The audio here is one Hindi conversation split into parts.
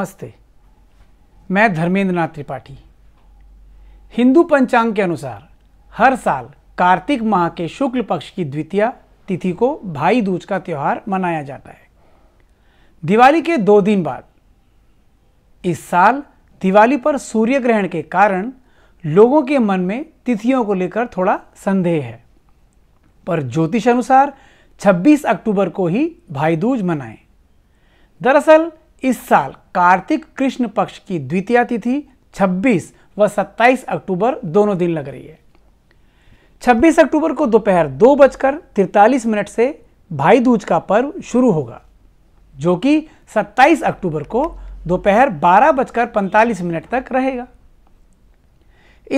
नमस्ते मैं धर्मेंद्र नाथ त्रिपाठी हिंदू पंचांग के अनुसार हर साल कार्तिक माह के शुक्ल पक्ष की द्वितीय तिथि को भाई दूज का त्यौहार मनाया जाता है दिवाली के दो दिन बाद इस साल दिवाली पर सूर्य ग्रहण के कारण लोगों के मन में तिथियों को लेकर थोड़ा संदेह है पर ज्योतिष अनुसार 26 अक्टूबर को ही भाई दूज मनाएं दरअसल इस साल कार्तिक कृष्ण पक्ष की द्वितीय तिथि 26 व 27 अक्टूबर दोनों दिन लग रही है 26 अक्टूबर को दोपहर दो बजकर तिरतालीस मिनट से भाई दूज का पर्व शुरू होगा जो कि 27 अक्टूबर को दोपहर बारह बजकर पैंतालीस मिनट तक रहेगा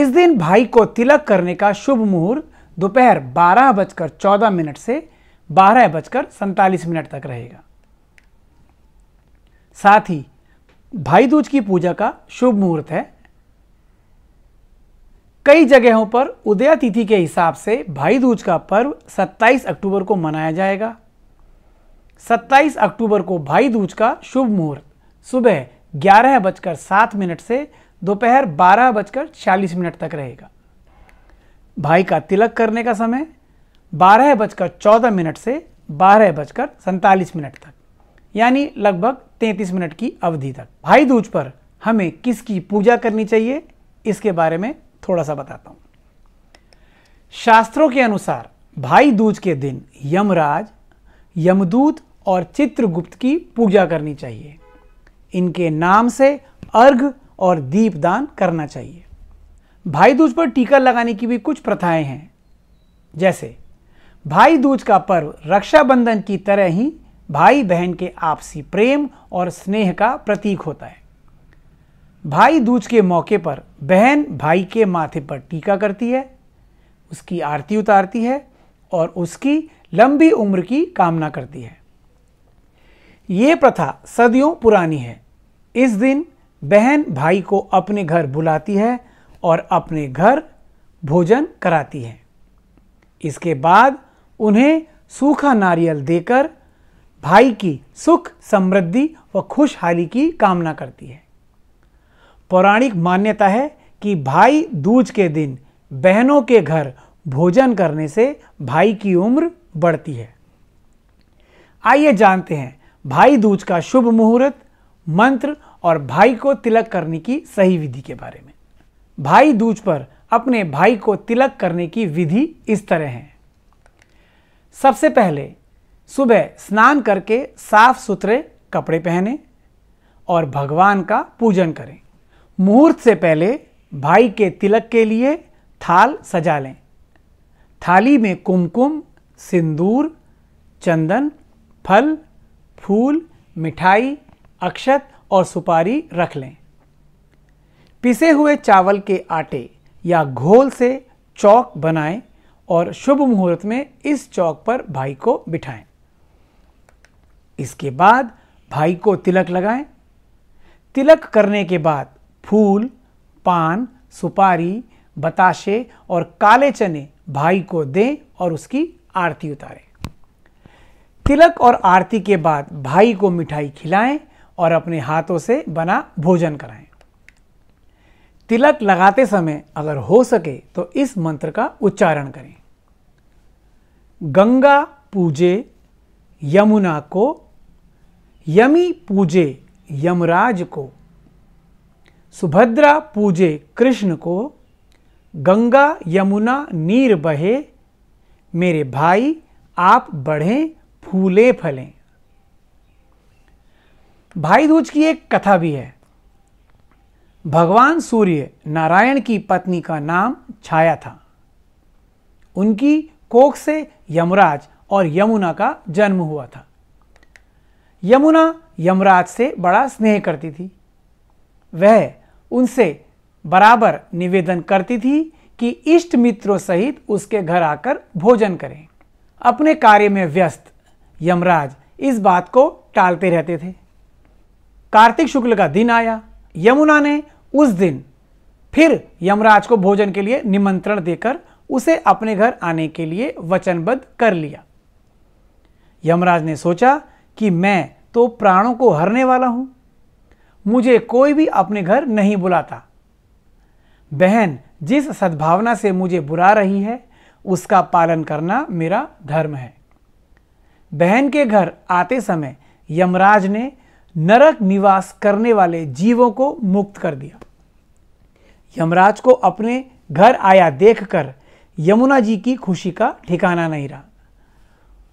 इस दिन भाई को तिलक करने का शुभ मुहूर्त दोपहर बारह बजकर चौदह मिनट से बारह बजकर सैंतालीस मिनट तक रहेगा साथ ही भाई दूज की पूजा का शुभ मुहूर्त है कई जगहों पर उदया तिथि के हिसाब से भाई दूज का पर्व 27 अक्टूबर को मनाया जाएगा 27 अक्टूबर को भाई दूज का शुभ मुहूर्त सुबह ग्यारह बजकर सात मिनट से दोपहर बारह बजकर छियालीस मिनट तक रहेगा भाई का तिलक करने का समय बारह बजकर चौदह मिनट से बारह बजकर सैंतालीस मिनट तक यानी लगभग 33 मिनट की अवधि तक भाई दूज पर हमें किसकी पूजा करनी चाहिए इसके बारे में थोड़ा सा बताता हूं शास्त्रों के अनुसार भाई दूज के दिन यमराज यमदूत और चित्रगुप्त की पूजा करनी चाहिए इनके नाम से अर्घ और दीपदान करना चाहिए भाई दूज पर टीका लगाने की भी कुछ प्रथाएं हैं जैसे भाई दूज का पर्व रक्षाबंधन की तरह ही भाई बहन के आपसी प्रेम और स्नेह का प्रतीक होता है भाई दूज के मौके पर बहन भाई के माथे पर टीका करती है उसकी आरती उतारती है और उसकी लंबी उम्र की कामना करती है ये प्रथा सदियों पुरानी है इस दिन बहन भाई को अपने घर बुलाती है और अपने घर भोजन कराती है इसके बाद उन्हें सूखा नारियल देकर भाई की सुख समृद्धि व खुशहाली की कामना करती है पौराणिक मान्यता है कि भाई दूज के दिन बहनों के घर भोजन करने से भाई की उम्र बढ़ती है आइए जानते हैं भाई दूज का शुभ मुहूर्त मंत्र और भाई को तिलक करने की सही विधि के बारे में भाई दूज पर अपने भाई को तिलक करने की विधि इस तरह है सबसे पहले सुबह स्नान करके साफ सुथरे कपड़े पहने और भगवान का पूजन करें मुहूर्त से पहले भाई के तिलक के लिए थाल सजा लें थाली में कुमकुम सिंदूर चंदन फल फूल मिठाई अक्षत और सुपारी रख लें पिसे हुए चावल के आटे या घोल से चौक बनाएं और शुभ मुहूर्त में इस चौक पर भाई को बिठाएं इसके बाद भाई को तिलक लगाएं तिलक करने के बाद फूल पान सुपारी बताशे और काले चने भाई को दें और उसकी आरती उतारें तिलक और आरती के बाद भाई को मिठाई खिलाएं और अपने हाथों से बना भोजन कराएं तिलक लगाते समय अगर हो सके तो इस मंत्र का उच्चारण करें गंगा पूजे यमुना को यमी पूजे यमराज को सुभद्रा पूजे कृष्ण को गंगा यमुना नीर बहे मेरे भाई आप बढ़ें फूले फलें भाई दूज की एक कथा भी है भगवान सूर्य नारायण की पत्नी का नाम छाया था उनकी कोख से यमराज और यमुना का जन्म हुआ था यमुना यमराज से बड़ा स्नेह करती थी वह उनसे बराबर निवेदन करती थी कि इष्ट मित्रों सहित उसके घर आकर भोजन करें अपने कार्य में व्यस्त यमराज इस बात को टालते रहते थे कार्तिक शुक्ल का दिन आया यमुना ने उस दिन फिर यमराज को भोजन के लिए निमंत्रण देकर उसे अपने घर आने के लिए वचनबद्ध कर लिया यमराज ने सोचा कि मैं तो प्राणों को हरने वाला हूं मुझे कोई भी अपने घर नहीं बुलाता बहन जिस सद्भावना से मुझे बुला रही है उसका पालन करना मेरा धर्म है बहन के घर आते समय यमराज ने नरक निवास करने वाले जीवों को मुक्त कर दिया यमराज को अपने घर आया देखकर यमुना जी की खुशी का ठिकाना नहीं रहा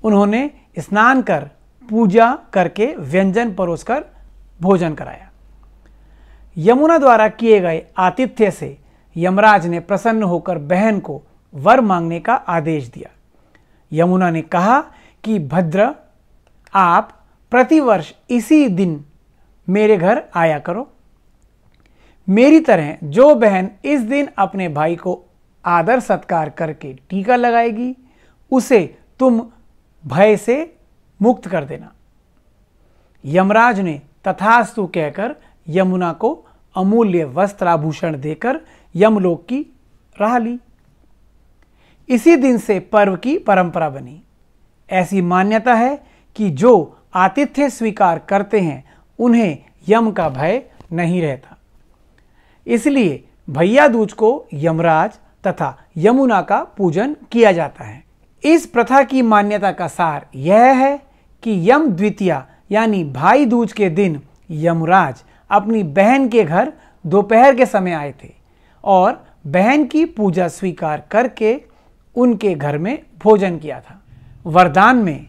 उन्होंने स्नान कर पूजा करके व्यंजन परोसकर भोजन कराया यमुना द्वारा किए गए आतिथ्य से यमराज ने प्रसन्न होकर बहन को वर मांगने का आदेश दिया यमुना ने कहा कि भद्र आप प्रतिवर्ष इसी दिन मेरे घर आया करो मेरी तरह जो बहन इस दिन अपने भाई को आदर सत्कार करके टीका लगाएगी उसे तुम भय से मुक्त कर देना यमराज ने तथास्तु कहकर यमुना को अमूल्य वस्त्र आभूषण देकर यमलोक की राह ली इसी दिन से पर्व की परंपरा बनी ऐसी मान्यता है कि जो आतिथ्य स्वीकार करते हैं उन्हें यम का भय नहीं रहता इसलिए भैया दूज को यमराज तथा यमुना का पूजन किया जाता है इस प्रथा की मान्यता का सार यह है कि यम द्वितीय यानी भाई दूज के दिन यमराज अपनी बहन के घर दोपहर के समय आए थे और बहन की पूजा स्वीकार करके उनके घर में भोजन किया था वरदान में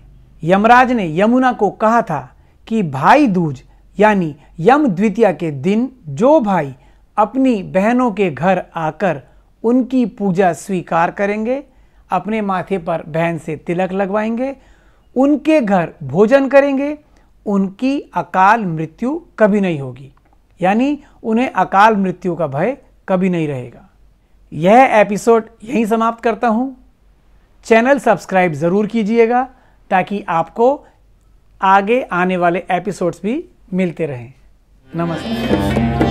यमराज ने यमुना को कहा था कि भाई दूज यानी यम द्वितीय के दिन जो भाई अपनी बहनों के घर आकर उनकी पूजा स्वीकार करेंगे अपने माथे पर बहन से तिलक लगवाएंगे उनके घर भोजन करेंगे उनकी अकाल मृत्यु कभी नहीं होगी यानी उन्हें अकाल मृत्यु का भय कभी नहीं रहेगा यह एपिसोड यहीं समाप्त करता हूं चैनल सब्सक्राइब ज़रूर कीजिएगा ताकि आपको आगे आने वाले एपिसोड्स भी मिलते रहें नमस्कार